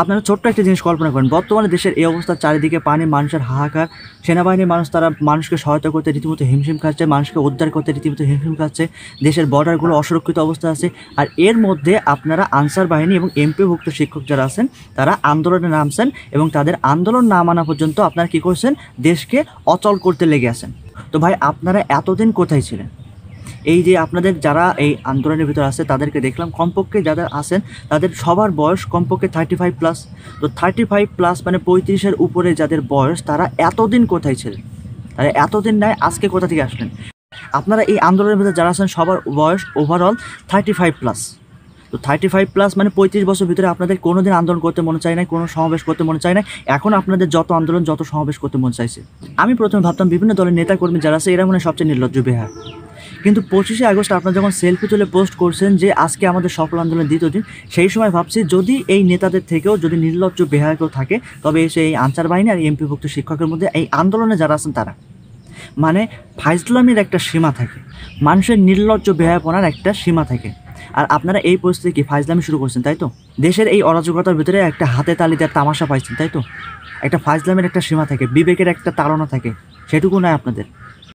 আপনারা ছোট্ট একটা জিনিস কল্পনা করেন বর্তমানে দেশের এই অবস্থা চারিদিকে পানি মানুষের হাহাকার সেনাবাহিনীর মানুষ তারা মানুষকে সহায়তা করতে রীতিমতো হিমশিম খাচ্ছে মানুষকে উদ্ধার করতে রীতিমতো হিমশিম খাচ্ছে দেশের বর্ডারগুলো অসুরক্ষিত অবস্থা আছে আর এর মধ্যে আপনারা আনসার বাহিনী এবং এমপিভুক্ত শিক্ষক যারা আছেন তারা আন্দোলনে নামছেন এবং তাদের আন্দোলন না মানা পর্যন্ত আপনারা কী করছেন দেশকে অচল করতে লেগে আছেন তো ভাই আপনারা এতদিন কোথায় ছিলেন এই যে আপনাদের যারা এই আন্দোলনের ভিতরে আছে তাদেরকে দেখলাম কমপক্ষে যারা আছেন তাদের সবার বয়স কমপক্ষে থার্টি ফাইভ প্লাস তো থার্টি ফাইভ প্লাস মানে পঁয়ত্রিশের উপরে যাদের বয়স তারা এতদিন কোথায় ছিলেন তারা এতদিন নয় আজকে কোথা থেকে আসলেন আপনারা এই আন্দোলনের ভিতরে যারা আছেন সবার বয়স ওভারঅল থার্টি ফাইভ প্লাস তো থার্টি ফাইভ প্লাস মানে পঁয়ত্রিশ বছর ভিতরে আপনাদের কোনো দিন আন্দোলন করতে মনে চায় না কোনো সমাবেশ করতে মনে চায় না এখন আপনাদের যত আন্দোলন যত সমাবেশ করতে মনে চাইছে আমি প্রথমে ভাবতাম বিভিন্ন দলের নেতাকর্মী যারা আছে এরা মনে সবচেয়ে নির্লজ্জ বিহার কিন্তু পঁচিশে আগস্ট আপনারা যখন সেলফি তুলে পোস্ট করছেন যে আজকে আমাদের সফল আন্দোলনের দ্বিতীয় দিন সেই সময় ভাবছি যদি এই নেতাদের থেকেও যদি নির্লজ্জ বেহায় কেউ থাকে তবে সেই আনসার বাহিনী আর এমপিভুক্ত শিক্ষকের মধ্যে এই আন্দোলনে যারা আছেন তারা মানে ফাইজলামের একটা সীমা থাকে মানুষের নির্লজ্জ বেহায়াপনার একটা সীমা থাকে আর আপনারা এই পরিস্থিতি কি ফাইজলামি শুরু করছেন তাই তো দেশের এই অরাজকতার ভিতরে একটা হাতে তালিতে তামাশা পাইছেন তাই তো একটা ফাইজলামের একটা সীমা থাকে বিবেকের একটা তাড়না থাকে সেটুকু নয় আপনাদের